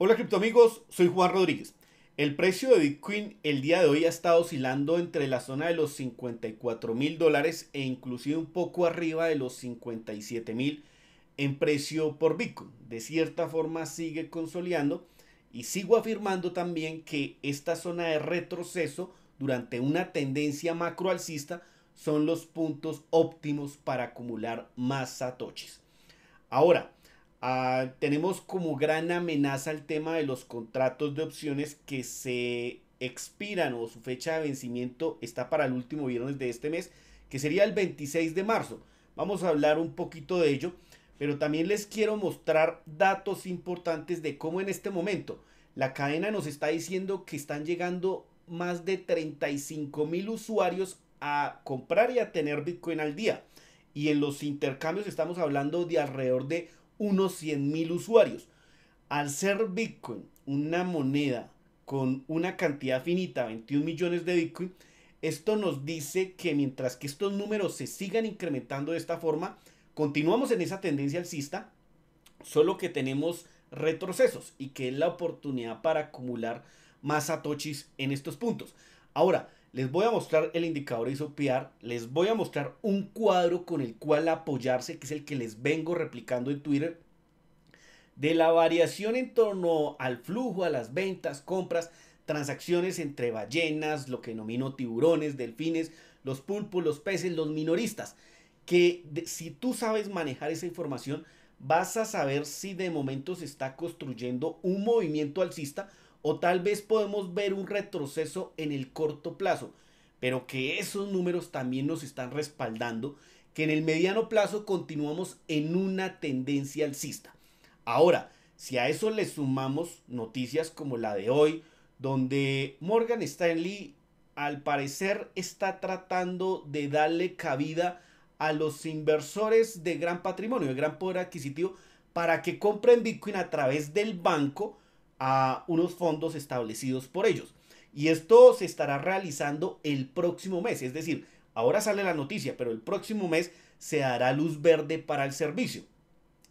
Hola cripto amigos, soy Juan Rodríguez. El precio de Bitcoin el día de hoy ha estado oscilando entre la zona de los 54 mil dólares e inclusive un poco arriba de los 57 mil en precio por Bitcoin. De cierta forma sigue consolidando y sigo afirmando también que esta zona de retroceso durante una tendencia macro alcista son los puntos óptimos para acumular más satoshis. Ahora, Ah, tenemos como gran amenaza el tema de los contratos de opciones que se expiran o su fecha de vencimiento está para el último viernes de este mes, que sería el 26 de marzo. Vamos a hablar un poquito de ello, pero también les quiero mostrar datos importantes de cómo en este momento la cadena nos está diciendo que están llegando más de 35 mil usuarios a comprar y a tener Bitcoin al día. Y en los intercambios estamos hablando de alrededor de unos mil usuarios. Al ser Bitcoin una moneda con una cantidad finita, 21 millones de Bitcoin, esto nos dice que mientras que estos números se sigan incrementando de esta forma, continuamos en esa tendencia alcista, solo que tenemos retrocesos y que es la oportunidad para acumular más satoshis en estos puntos. Ahora, les voy a mostrar el indicador de les voy a mostrar un cuadro con el cual apoyarse, que es el que les vengo replicando en Twitter, de la variación en torno al flujo, a las ventas, compras, transacciones entre ballenas, lo que denomino tiburones, delfines, los pulpos, los peces, los minoristas, que si tú sabes manejar esa información, vas a saber si de momento se está construyendo un movimiento alcista o tal vez podemos ver un retroceso en el corto plazo, pero que esos números también nos están respaldando que en el mediano plazo continuamos en una tendencia alcista. Ahora, si a eso le sumamos noticias como la de hoy, donde Morgan Stanley al parecer está tratando de darle cabida a los inversores de gran patrimonio, de gran poder adquisitivo, para que compren Bitcoin a través del banco, a unos fondos establecidos por ellos. Y esto se estará realizando el próximo mes, es decir, ahora sale la noticia, pero el próximo mes se dará luz verde para el servicio,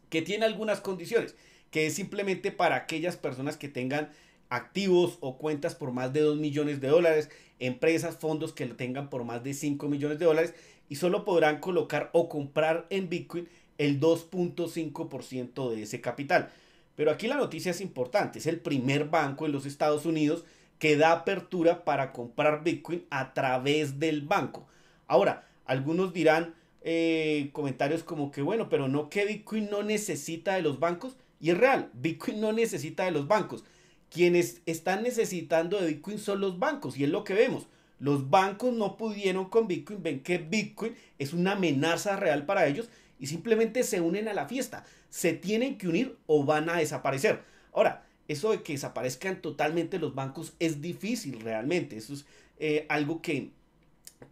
que tiene algunas condiciones, que es simplemente para aquellas personas que tengan activos o cuentas por más de 2 millones de dólares, empresas, fondos que lo tengan por más de 5 millones de dólares y solo podrán colocar o comprar en Bitcoin el 2.5% de ese capital. Pero aquí la noticia es importante, es el primer banco en los Estados Unidos que da apertura para comprar Bitcoin a través del banco. Ahora, algunos dirán eh, comentarios como que, bueno, pero no que Bitcoin no necesita de los bancos. Y es real, Bitcoin no necesita de los bancos. Quienes están necesitando de Bitcoin son los bancos y es lo que vemos. Los bancos no pudieron con Bitcoin, ven que Bitcoin es una amenaza real para ellos y simplemente se unen a la fiesta se tienen que unir o van a desaparecer. Ahora, eso de que desaparezcan totalmente los bancos es difícil realmente. Eso es eh, algo que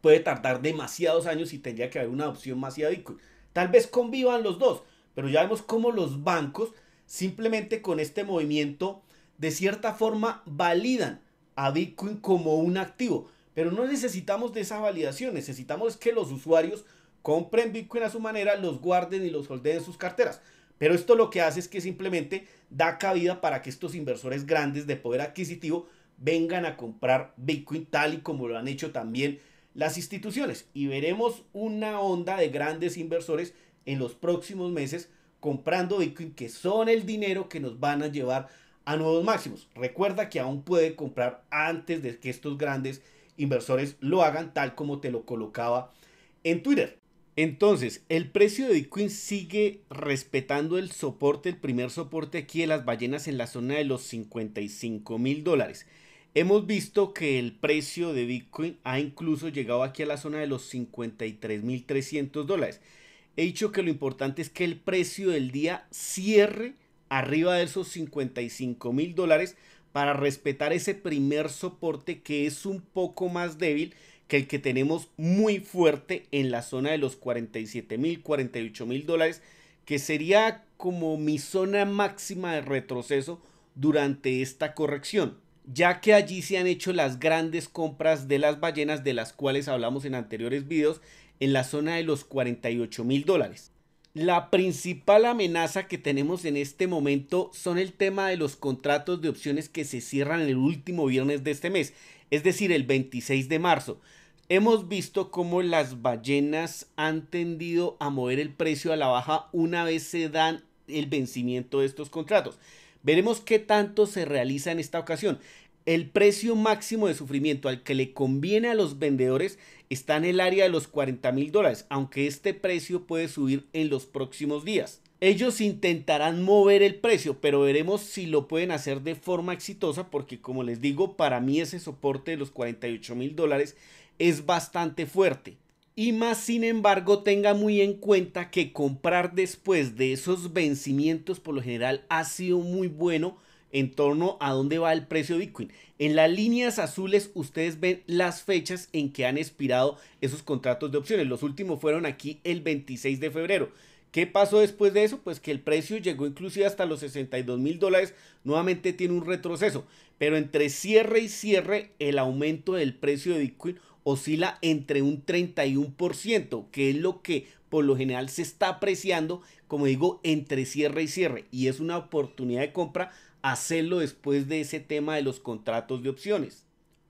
puede tardar demasiados años y tendría que haber una opción más Bitcoin. Tal vez convivan los dos, pero ya vemos cómo los bancos simplemente con este movimiento de cierta forma validan a Bitcoin como un activo. Pero no necesitamos de esa validación, necesitamos que los usuarios compren Bitcoin a su manera, los guarden y los holden en sus carteras. Pero esto lo que hace es que simplemente da cabida para que estos inversores grandes de poder adquisitivo vengan a comprar Bitcoin tal y como lo han hecho también las instituciones. Y veremos una onda de grandes inversores en los próximos meses comprando Bitcoin que son el dinero que nos van a llevar a nuevos máximos. Recuerda que aún puede comprar antes de que estos grandes inversores lo hagan tal como te lo colocaba en Twitter. Entonces, el precio de Bitcoin sigue respetando el soporte, el primer soporte aquí de las ballenas en la zona de los 55 mil dólares. Hemos visto que el precio de Bitcoin ha incluso llegado aquí a la zona de los 53 mil 300 dólares. He dicho que lo importante es que el precio del día cierre arriba de esos 55 mil dólares para respetar ese primer soporte que es un poco más débil que el que tenemos muy fuerte en la zona de los 47 mil, 48 mil dólares, que sería como mi zona máxima de retroceso durante esta corrección, ya que allí se han hecho las grandes compras de las ballenas de las cuales hablamos en anteriores videos en la zona de los 48 mil dólares. La principal amenaza que tenemos en este momento son el tema de los contratos de opciones que se cierran el último viernes de este mes, es decir, el 26 de marzo, Hemos visto cómo las ballenas han tendido a mover el precio a la baja una vez se dan el vencimiento de estos contratos. Veremos qué tanto se realiza en esta ocasión. El precio máximo de sufrimiento al que le conviene a los vendedores está en el área de los 40 mil dólares, aunque este precio puede subir en los próximos días. Ellos intentarán mover el precio, pero veremos si lo pueden hacer de forma exitosa porque como les digo, para mí ese soporte de los 48 mil dólares es bastante fuerte. Y más sin embargo tenga muy en cuenta que comprar después de esos vencimientos por lo general ha sido muy bueno en torno a dónde va el precio de Bitcoin. En las líneas azules ustedes ven las fechas en que han expirado esos contratos de opciones. Los últimos fueron aquí el 26 de febrero. ¿Qué pasó después de eso? Pues que el precio llegó inclusive hasta los 62 mil dólares. Nuevamente tiene un retroceso. Pero entre cierre y cierre, el aumento del precio de Bitcoin oscila entre un 31%, que es lo que por lo general se está apreciando, como digo, entre cierre y cierre. Y es una oportunidad de compra hacerlo después de ese tema de los contratos de opciones.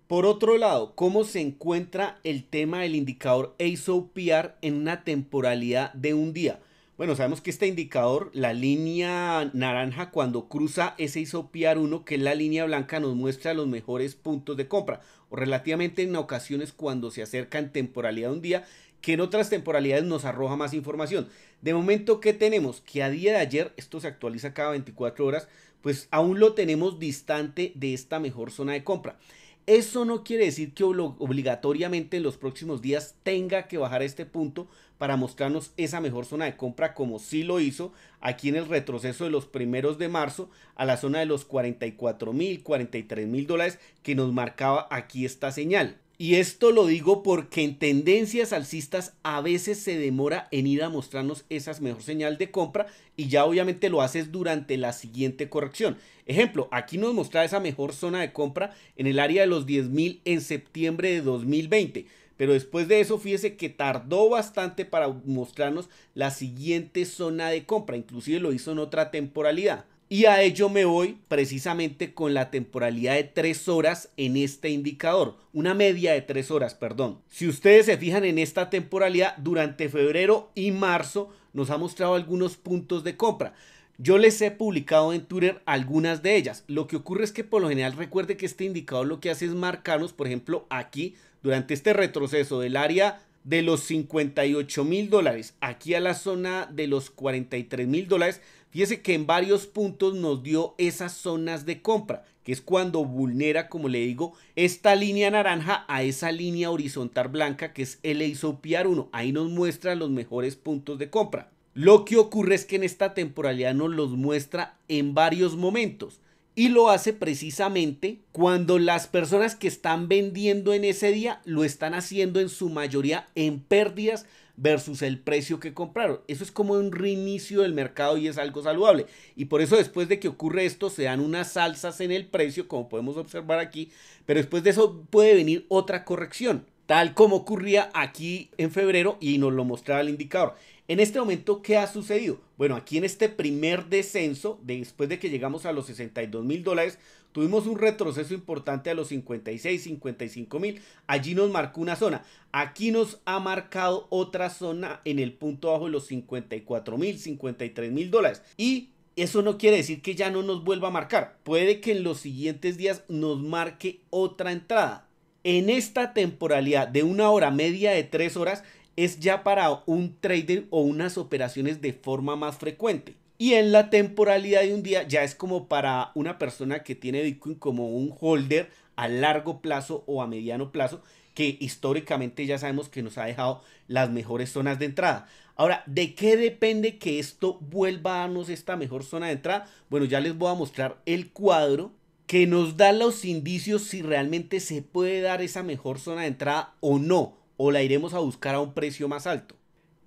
Por otro lado, ¿cómo se encuentra el tema del indicador PR en una temporalidad de un día? Bueno, sabemos que este indicador, la línea naranja cuando cruza ese isopiar 1, que es la línea blanca, nos muestra los mejores puntos de compra, o relativamente en ocasiones cuando se acerca en temporalidad un día, que en otras temporalidades nos arroja más información. De momento, ¿qué tenemos? Que a día de ayer, esto se actualiza cada 24 horas, pues aún lo tenemos distante de esta mejor zona de compra. Eso no quiere decir que obligatoriamente en los próximos días tenga que bajar este punto para mostrarnos esa mejor zona de compra como sí lo hizo aquí en el retroceso de los primeros de marzo a la zona de los 44 mil, 43 mil dólares que nos marcaba aquí esta señal. Y esto lo digo porque en tendencias alcistas a veces se demora en ir a mostrarnos esas mejor señal de compra y ya obviamente lo haces durante la siguiente corrección. Ejemplo, aquí nos mostraba esa mejor zona de compra en el área de los 10.000 en septiembre de 2020. Pero después de eso, fíjese que tardó bastante para mostrarnos la siguiente zona de compra. Inclusive lo hizo en otra temporalidad. Y a ello me voy precisamente con la temporalidad de 3 horas en este indicador, una media de 3 horas, perdón. Si ustedes se fijan en esta temporalidad, durante febrero y marzo nos ha mostrado algunos puntos de compra. Yo les he publicado en Twitter algunas de ellas. Lo que ocurre es que por lo general recuerde que este indicador lo que hace es marcarnos, por ejemplo, aquí, durante este retroceso del área de los 58 mil dólares, aquí a la zona de los 43 mil dólares, Fíjese que en varios puntos nos dio esas zonas de compra, que es cuando vulnera, como le digo, esta línea naranja a esa línea horizontal blanca que es el isopiar 1. Ahí nos muestra los mejores puntos de compra. Lo que ocurre es que en esta temporalidad nos los muestra en varios momentos y lo hace precisamente cuando las personas que están vendiendo en ese día lo están haciendo en su mayoría en pérdidas versus el precio que compraron. Eso es como un reinicio del mercado y es algo saludable. Y por eso después de que ocurre esto se dan unas salsas en el precio, como podemos observar aquí, pero después de eso puede venir otra corrección, tal como ocurría aquí en febrero y nos lo mostraba el indicador. En este momento, ¿qué ha sucedido? Bueno, aquí en este primer descenso, después de que llegamos a los 62 mil dólares, Tuvimos un retroceso importante a los 56, 55 mil. Allí nos marcó una zona. Aquí nos ha marcado otra zona en el punto bajo de los 54 mil, 53 mil dólares. Y eso no quiere decir que ya no nos vuelva a marcar. Puede que en los siguientes días nos marque otra entrada. En esta temporalidad de una hora media de tres horas es ya para un trader o unas operaciones de forma más frecuente. Y en la temporalidad de un día ya es como para una persona que tiene Bitcoin como un holder a largo plazo o a mediano plazo, que históricamente ya sabemos que nos ha dejado las mejores zonas de entrada. Ahora, ¿de qué depende que esto vuelva a darnos esta mejor zona de entrada? Bueno, ya les voy a mostrar el cuadro que nos da los indicios si realmente se puede dar esa mejor zona de entrada o no, o la iremos a buscar a un precio más alto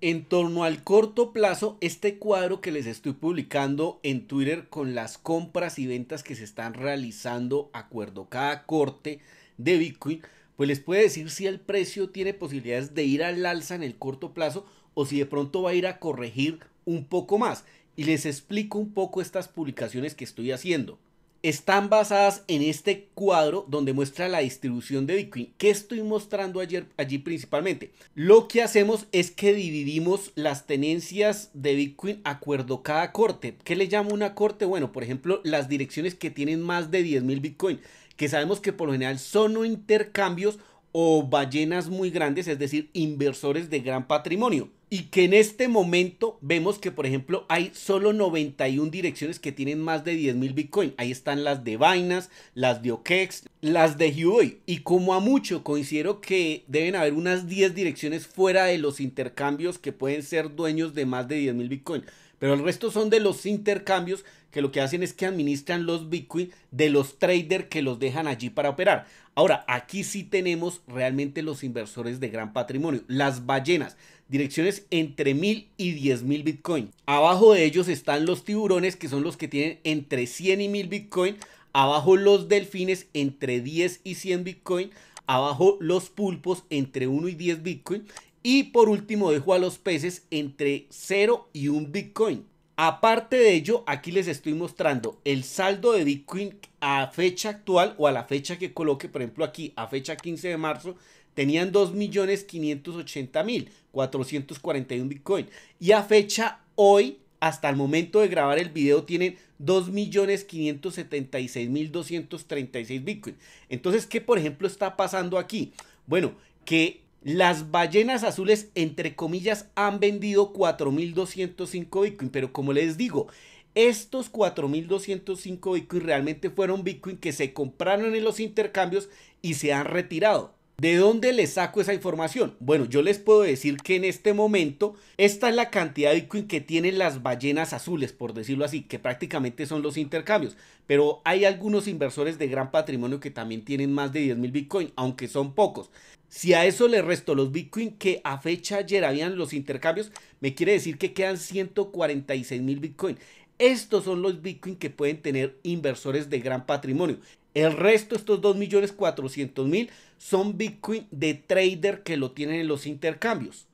en torno al corto plazo, este cuadro que les estoy publicando en Twitter con las compras y ventas que se están realizando acuerdo cada corte de Bitcoin, pues les puede decir si el precio tiene posibilidades de ir al alza en el corto plazo o si de pronto va a ir a corregir un poco más. Y les explico un poco estas publicaciones que estoy haciendo están basadas en este cuadro donde muestra la distribución de Bitcoin. ¿Qué estoy mostrando ayer, allí principalmente? Lo que hacemos es que dividimos las tenencias de Bitcoin acuerdo cada corte. ¿Qué le llamo una corte? Bueno, por ejemplo, las direcciones que tienen más de 10.000 Bitcoin, que sabemos que por lo general son intercambios o ballenas muy grandes, es decir, inversores de gran patrimonio y que en este momento vemos que, por ejemplo, hay solo 91 direcciones que tienen más de 10.000 Bitcoin. Ahí están las de Binance, las de OKEx, las de Huobi. Y como a mucho, considero que deben haber unas 10 direcciones fuera de los intercambios que pueden ser dueños de más de 10.000 Bitcoin. Pero el resto son de los intercambios que lo que hacen es que administran los Bitcoin de los traders que los dejan allí para operar. Ahora, aquí sí tenemos realmente los inversores de gran patrimonio, las ballenas, direcciones entre 1000 y 10000 Bitcoin. Abajo de ellos están los tiburones que son los que tienen entre 100 y 1000 Bitcoin. Abajo los delfines entre 10 y 100 Bitcoin abajo los pulpos entre 1 y 10 Bitcoin y por último dejo a los peces entre 0 y 1 Bitcoin. Aparte de ello, aquí les estoy mostrando el saldo de Bitcoin a fecha actual o a la fecha que coloque, por ejemplo aquí a fecha 15 de marzo, tenían 2.580.441 Bitcoin. Y a fecha hoy, hasta el momento de grabar el video, tienen 2.576.236 Bitcoin. Entonces, ¿qué por ejemplo está pasando aquí? Bueno, que las ballenas azules, entre comillas, han vendido 4.205 Bitcoin, pero como les digo, estos 4.205 Bitcoin realmente fueron Bitcoin que se compraron en los intercambios y se han retirado. ¿De dónde les saco esa información? Bueno, yo les puedo decir que en este momento esta es la cantidad de Bitcoin que tienen las ballenas azules, por decirlo así, que prácticamente son los intercambios. Pero hay algunos inversores de gran patrimonio que también tienen más de 10.000 Bitcoin, aunque son pocos. Si a eso le resto los Bitcoin que a fecha ayer habían los intercambios, me quiere decir que quedan 146 mil Bitcoin. Estos son los Bitcoin que pueden tener inversores de gran patrimonio. El resto, estos 2.400.000, son Bitcoin de trader que lo tienen en los intercambios.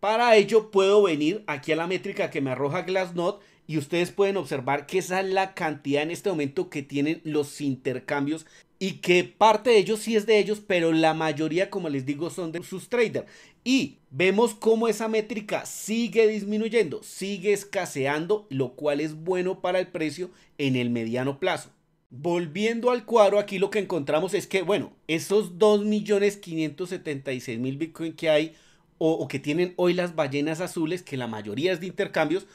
Para ello puedo venir aquí a la métrica que me arroja Glassnode y ustedes pueden observar que esa es la cantidad en este momento que tienen los intercambios y que parte de ellos sí es de ellos, pero la mayoría, como les digo, son de sus traders. Y vemos cómo esa métrica sigue disminuyendo, sigue escaseando, lo cual es bueno para el precio en el mediano plazo. Volviendo al cuadro, aquí lo que encontramos es que, bueno, esos 2.576.000 Bitcoin que hay o que tienen hoy las ballenas azules, que la mayoría es de intercambios,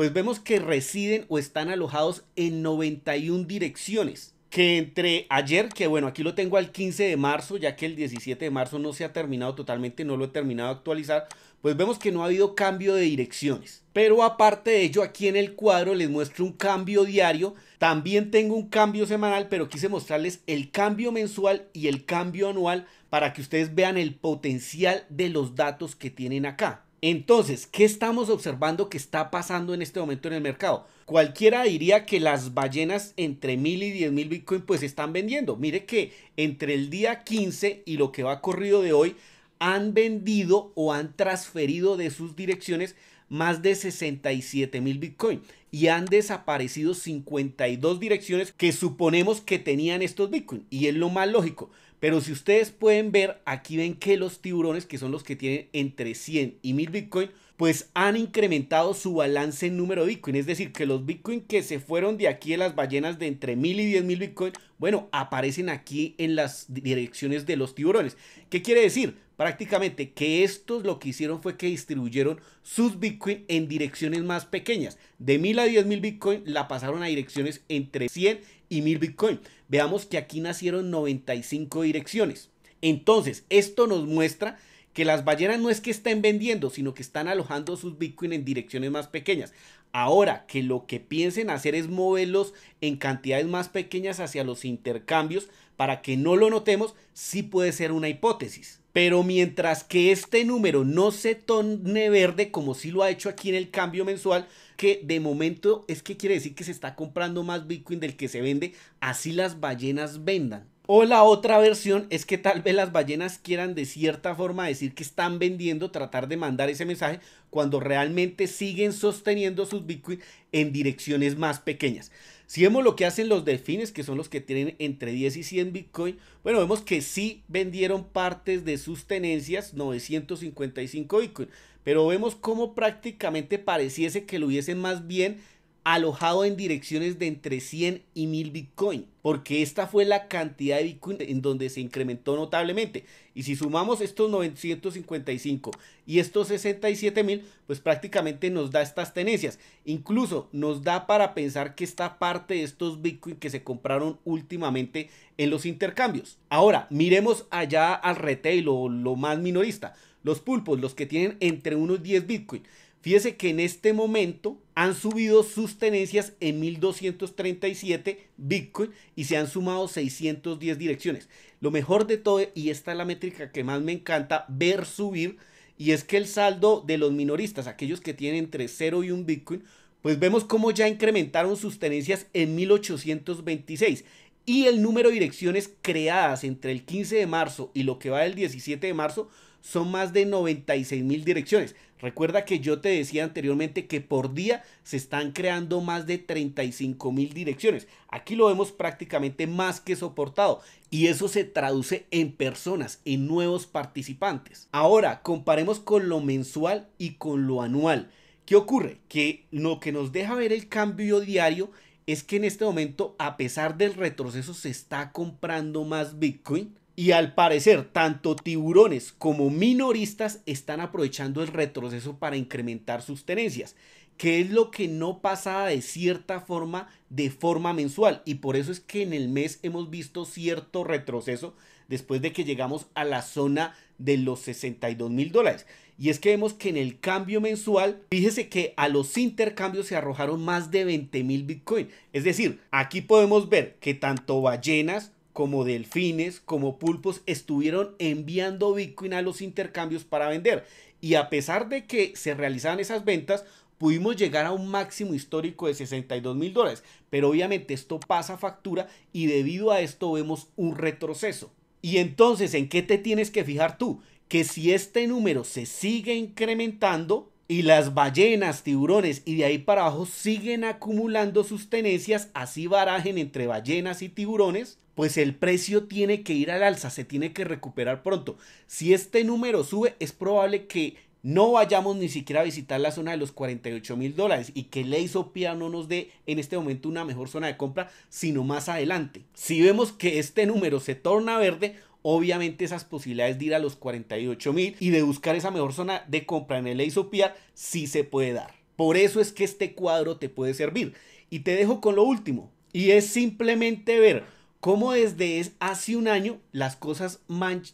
pues vemos que residen o están alojados en 91 direcciones. Que entre ayer, que bueno, aquí lo tengo al 15 de marzo, ya que el 17 de marzo no se ha terminado totalmente, no lo he terminado de actualizar, pues vemos que no ha habido cambio de direcciones. Pero aparte de ello, aquí en el cuadro les muestro un cambio diario. También tengo un cambio semanal, pero quise mostrarles el cambio mensual y el cambio anual para que ustedes vean el potencial de los datos que tienen acá. Entonces, ¿qué estamos observando que está pasando en este momento en el mercado? Cualquiera diría que las ballenas entre 1000 y 10000 Bitcoin pues están vendiendo. Mire que entre el día 15 y lo que va corrido de hoy han vendido o han transferido de sus direcciones más de 67 mil Bitcoin y han desaparecido 52 direcciones que suponemos que tenían estos Bitcoin y es lo más lógico. Pero si ustedes pueden ver, aquí ven que los tiburones, que son los que tienen entre 100 y 1000 Bitcoin, pues han incrementado su balance en número de Bitcoin. Es decir, que los Bitcoin que se fueron de aquí de las ballenas de entre mil y 10,000 mil Bitcoin, bueno, aparecen aquí en las direcciones de los tiburones. ¿Qué quiere decir? Prácticamente que estos lo que hicieron fue que distribuyeron sus Bitcoin en direcciones más pequeñas. De mil a 10,000 mil Bitcoin la pasaron a direcciones entre 100 y mil Bitcoin. Veamos que aquí nacieron 95 direcciones. Entonces, esto nos muestra que las ballenas no es que estén vendiendo, sino que están alojando sus Bitcoin en direcciones más pequeñas. Ahora que lo que piensen hacer es moverlos en cantidades más pequeñas hacia los intercambios para que no lo notemos, si puede ser una hipótesis. Pero mientras que este número no se tone verde como si lo ha hecho aquí en el cambio mensual, que de momento es que quiere decir que se está comprando más Bitcoin del que se vende, así las ballenas vendan. O la otra versión es que tal vez las ballenas quieran de cierta forma decir que están vendiendo, tratar de mandar ese mensaje, cuando realmente siguen sosteniendo sus Bitcoin en direcciones más pequeñas. Si vemos lo que hacen los delfines, que son los que tienen entre 10 y 100 Bitcoin, bueno, vemos que sí vendieron partes de sus tenencias, 955 Bitcoin, pero vemos cómo prácticamente pareciese que lo hubiesen más bien alojado en direcciones de entre 100 y 1000 Bitcoin, porque esta fue la cantidad de Bitcoin en donde se incrementó notablemente. Y si sumamos estos 955 y estos 67 mil, pues prácticamente nos da estas tenencias. Incluso nos da para pensar que esta parte de estos Bitcoin que se compraron últimamente en los intercambios. Ahora, miremos allá al retail o lo más minorista, los pulpos, los que tienen entre unos 10 Bitcoin. Fíjese que en este momento han subido sus tenencias en 1237 Bitcoin y se han sumado 610 direcciones. Lo mejor de todo, y esta es la métrica que más me encanta ver subir, y es que el saldo de los minoristas, aquellos que tienen entre 0 y 1 Bitcoin, pues vemos cómo ya incrementaron sus tenencias en 1826 y el número de direcciones creadas entre el 15 de marzo y lo que va del 17 de marzo son más de 96 mil direcciones. Recuerda que yo te decía anteriormente que por día se están creando más de 35 mil direcciones. Aquí lo vemos prácticamente más que soportado y eso se traduce en personas, en nuevos participantes. Ahora, comparemos con lo mensual y con lo anual. ¿Qué ocurre? Que lo que nos deja ver el cambio diario es que en este momento, a pesar del retroceso, se está comprando más Bitcoin y al parecer, tanto tiburones como minoristas están aprovechando el retroceso para incrementar sus tenencias, que es lo que no pasa de cierta forma de forma mensual. Y por eso es que en el mes hemos visto cierto retroceso después de que llegamos a la zona de los 62 mil dólares. Y es que vemos que en el cambio mensual, fíjese que a los intercambios se arrojaron más de 20 mil Bitcoin. Es decir, aquí podemos ver que tanto ballenas como delfines, como pulpos, estuvieron enviando Bitcoin a los intercambios para vender. Y a pesar de que se realizaban esas ventas, pudimos llegar a un máximo histórico de 62 mil dólares. Pero obviamente esto pasa factura y debido a esto vemos un retroceso. Y entonces, ¿en qué te tienes que fijar tú? Que si este número se sigue incrementando y las ballenas, tiburones y de ahí para abajo siguen acumulando sus tenencias, así barajen entre ballenas y tiburones, pues el precio tiene que ir al alza, se tiene que recuperar pronto. Si este número sube, es probable que no vayamos ni siquiera a visitar la zona de los 48 mil dólares y que el isopía no nos dé en este momento una mejor zona de compra, sino más adelante. Si vemos que este número se torna verde, obviamente esas posibilidades de ir a los 48 mil y de buscar esa mejor zona de compra en el isopía sí se puede dar. Por eso es que este cuadro te puede servir. Y te dejo con lo último, y es simplemente ver como desde hace un año las cosas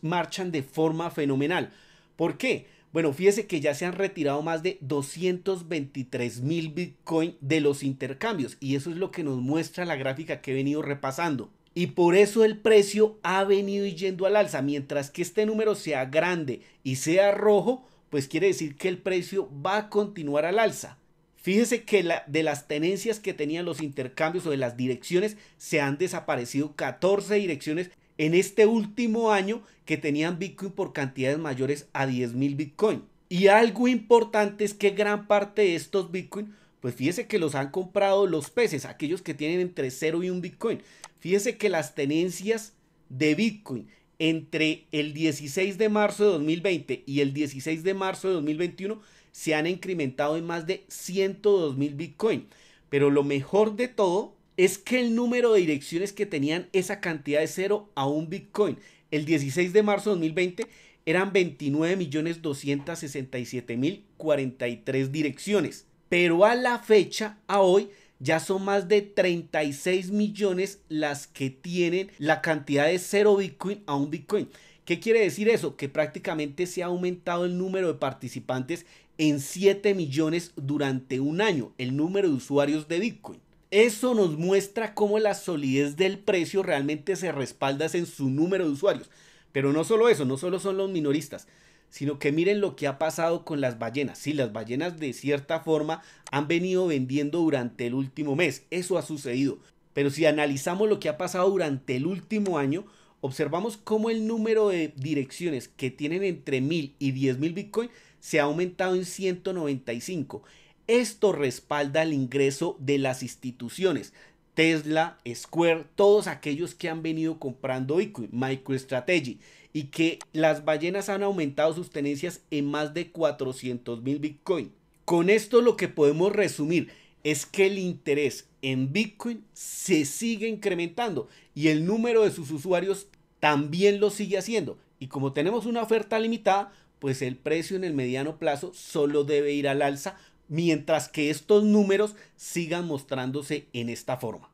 marchan de forma fenomenal. ¿Por qué? Bueno, fíjese que ya se han retirado más de 223 mil Bitcoin de los intercambios y eso es lo que nos muestra la gráfica que he venido repasando. Y por eso el precio ha venido yendo al alza. Mientras que este número sea grande y sea rojo, pues quiere decir que el precio va a continuar al alza. Fíjese que de las tenencias que tenían los intercambios o de las direcciones se han desaparecido 14 direcciones en este último año que tenían Bitcoin por cantidades mayores a 10.000 Bitcoin. Y algo importante es que gran parte de estos Bitcoin, pues fíjese que los han comprado los peces, aquellos que tienen entre 0 y 1 Bitcoin. Fíjese que las tenencias de Bitcoin entre el 16 de marzo de 2020 y el 16 de marzo de 2021 se han incrementado en más de 102 mil Bitcoin. Pero lo mejor de todo es que el número de direcciones que tenían esa cantidad de cero a un Bitcoin el 16 de marzo de 2020 eran 29.267.043 direcciones. Pero a la fecha, a hoy, ya son más de 36 millones las que tienen la cantidad de cero Bitcoin a un Bitcoin. ¿Qué quiere decir eso? Que prácticamente se ha aumentado el número de participantes en 7 millones durante un año el número de usuarios de Bitcoin. Eso nos muestra cómo la solidez del precio realmente se respalda en su número de usuarios. Pero no solo eso, no solo son los minoristas, sino que miren lo que ha pasado con las ballenas. Sí, las ballenas de cierta forma han venido vendiendo durante el último mes. Eso ha sucedido. Pero si analizamos lo que ha pasado durante el último año, observamos cómo el número de direcciones que tienen entre 1000 y 10000 Bitcoin se ha aumentado en 195. Esto respalda el ingreso de las instituciones. Tesla, Square, todos aquellos que han venido comprando Bitcoin, MicroStrategy, y que las ballenas han aumentado sus tenencias en más de 400 mil Bitcoin. Con esto lo que podemos resumir es que el interés en Bitcoin se sigue incrementando y el número de sus usuarios también lo sigue haciendo. Y como tenemos una oferta limitada, pues el precio en el mediano plazo solo debe ir al alza mientras que estos números sigan mostrándose en esta forma.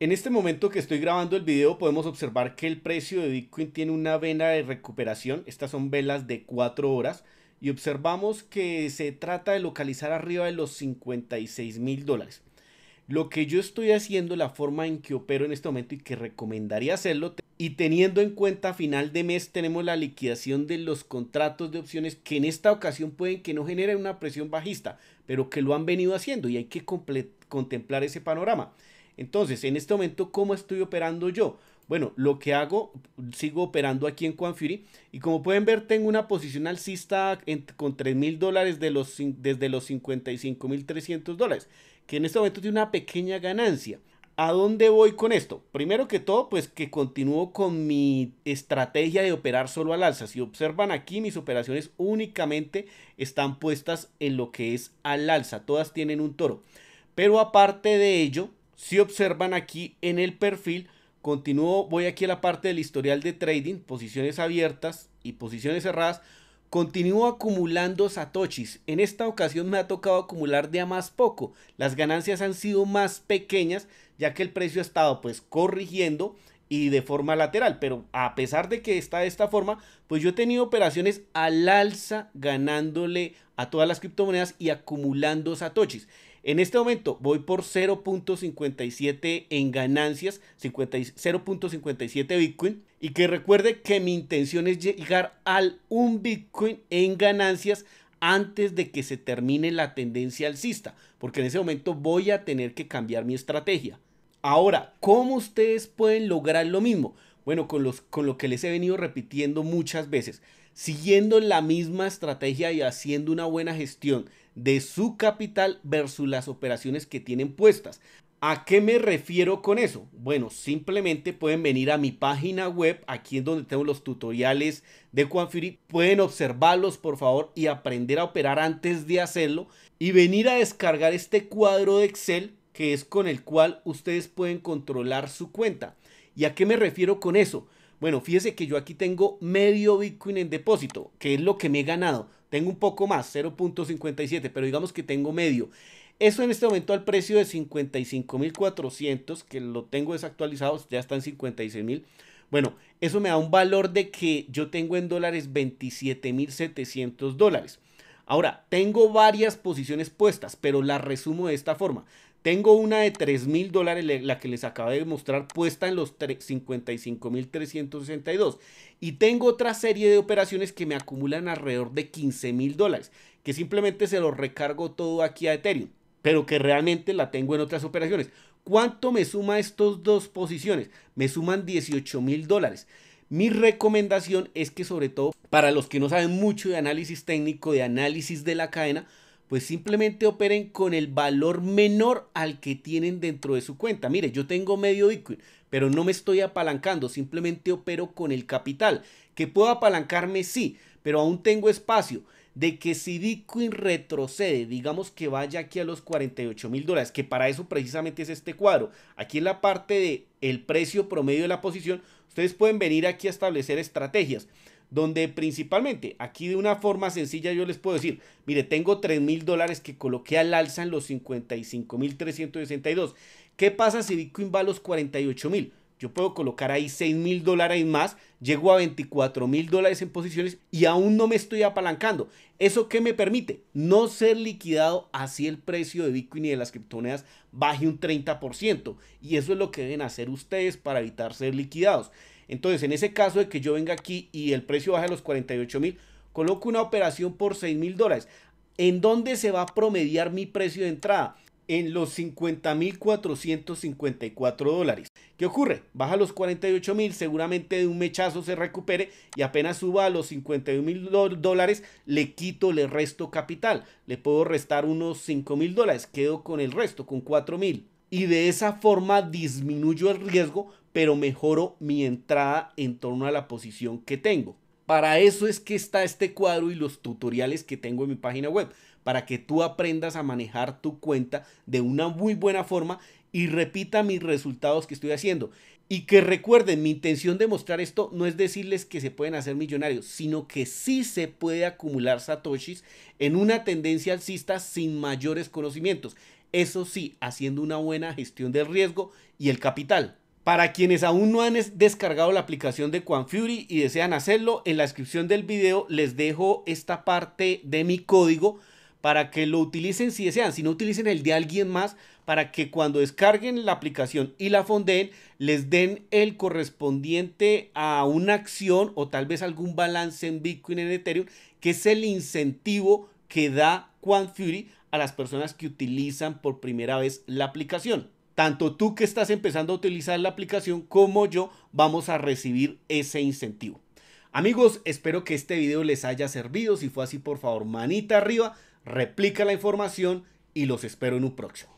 En este momento que estoy grabando el video podemos observar que el precio de Bitcoin tiene una vena de recuperación, estas son velas de 4 horas, y observamos que se trata de localizar arriba de los 56 mil dólares. Lo que yo estoy haciendo, la forma en que opero en este momento y que recomendaría hacerlo, y teniendo en cuenta a final de mes tenemos la liquidación de los contratos de opciones que en esta ocasión pueden que no generen una presión bajista, pero que lo han venido haciendo y hay que contemplar ese panorama. Entonces, en este momento, ¿cómo estoy operando yo? Bueno, lo que hago, sigo operando aquí en Quanfury y como pueden ver tengo una posición alcista con 3 mil dólares de los, desde los $55,300, mil dólares, que en este momento tiene una pequeña ganancia. ¿A dónde voy con esto? Primero que todo, pues que continúo con mi estrategia de operar solo al alza. Si observan aquí, mis operaciones únicamente están puestas en lo que es al alza. Todas tienen un toro. Pero aparte de ello, si observan aquí en el perfil, continúo, voy aquí a la parte del historial de trading, posiciones abiertas y posiciones cerradas. Continúo acumulando satoshis. En esta ocasión me ha tocado acumular de a más poco. Las ganancias han sido más pequeñas ya que el precio ha estado pues corrigiendo y de forma lateral, pero a pesar de que está de esta forma, pues yo he tenido operaciones al alza ganándole a todas las criptomonedas y acumulando satoshis. En este momento voy por 0.57 en ganancias, 0.57 Bitcoin. Y que recuerde que mi intención es llegar al 1 Bitcoin en ganancias antes de que se termine la tendencia alcista, porque en ese momento voy a tener que cambiar mi estrategia. Ahora, ¿cómo ustedes pueden lograr lo mismo? Bueno, con, los, con lo que les he venido repitiendo muchas veces, siguiendo la misma estrategia y haciendo una buena gestión de su capital versus las operaciones que tienen puestas. ¿A qué me refiero con eso? Bueno, simplemente pueden venir a mi página web, aquí es donde tengo los tutoriales de Quanfury, pueden observarlos por favor y aprender a operar antes de hacerlo y venir a descargar este cuadro de Excel que es con el cual ustedes pueden controlar su cuenta. ¿Y a qué me refiero con eso? Bueno, fíjese que yo aquí tengo medio Bitcoin en depósito, que es lo que me he ganado. Tengo un poco más, 0.57, pero digamos que tengo medio. Eso en este momento al precio de 55.400, que lo tengo desactualizado, ya está en 56.000. Bueno, eso me da un valor de que yo tengo en dólares 27.700 dólares. Ahora, tengo varias posiciones puestas, pero las resumo de esta forma. Tengo una de 3 mil dólares, la que les acabo de mostrar, puesta en los 55.362. Y tengo otra serie de operaciones que me acumulan alrededor de 15 mil dólares, que simplemente se los recargo todo aquí a Ethereum, pero que realmente la tengo en otras operaciones. ¿Cuánto me suma estas dos posiciones? Me suman 18 mil dólares. Mi recomendación es que sobre todo para los que no saben mucho de análisis técnico, de análisis de la cadena, pues simplemente operen con el valor menor al que tienen dentro de su cuenta. Mire, yo tengo medio Bitcoin, pero no me estoy apalancando, simplemente opero con el capital. Que puedo apalancarme, sí, pero aún tengo espacio de que si Bitcoin retrocede, digamos que vaya aquí a los 48 mil dólares, que para eso precisamente es este cuadro. Aquí en la parte de el precio promedio de la posición, ustedes pueden venir aquí a establecer estrategias donde principalmente, aquí de una forma sencilla yo les puedo decir, mire, tengo 3 mil dólares que coloqué al alza en los $55,362. mil ¿Qué pasa si Bitcoin va a los 48 mil? Yo puedo colocar ahí 6 mil dólares más, llego a 24 mil dólares en posiciones y aún no me estoy apalancando. ¿Eso qué me permite? No ser liquidado así el precio de Bitcoin y de las criptomonedas baje un 30%. Y eso es lo que deben hacer ustedes para evitar ser liquidados. Entonces, en ese caso de que yo venga aquí y el precio baje a los 48 mil, coloco una operación por 6 mil dólares. ¿En dónde se va a promediar mi precio de entrada? En los 50.454 dólares. ¿Qué ocurre? Baja a los 48 mil, seguramente de un mechazo se recupere y apenas suba a los 51 mil dólares, le quito, le resto capital. Le puedo restar unos 5 mil dólares, quedo con el resto, con $4,000. mil. Y de esa forma disminuyo el riesgo pero mejoro mi entrada en torno a la posición que tengo. Para eso es que está este cuadro y los tutoriales que tengo en mi página web, para que tú aprendas a manejar tu cuenta de una muy buena forma y repita mis resultados que estoy haciendo. Y que recuerden, mi intención de mostrar esto no es decirles que se pueden hacer millonarios, sino que sí se puede acumular satoshis en una tendencia alcista sin mayores conocimientos. Eso sí, haciendo una buena gestión del riesgo y el capital. Para quienes aún no han descargado la aplicación de Quan y desean hacerlo, en la descripción del video les dejo esta parte de mi código para que lo utilicen si desean, si no utilicen el de alguien más, para que cuando descarguen la aplicación y la fonden, les den el correspondiente a una acción o tal vez algún balance en Bitcoin, en Ethereum, que es el incentivo que da Quan Fury a las personas que utilizan por primera vez la aplicación tanto tú que estás empezando a utilizar la aplicación como yo vamos a recibir ese incentivo. Amigos, espero que este video les haya servido. Si fue así, por favor, manita arriba, replica la información y los espero en un próximo.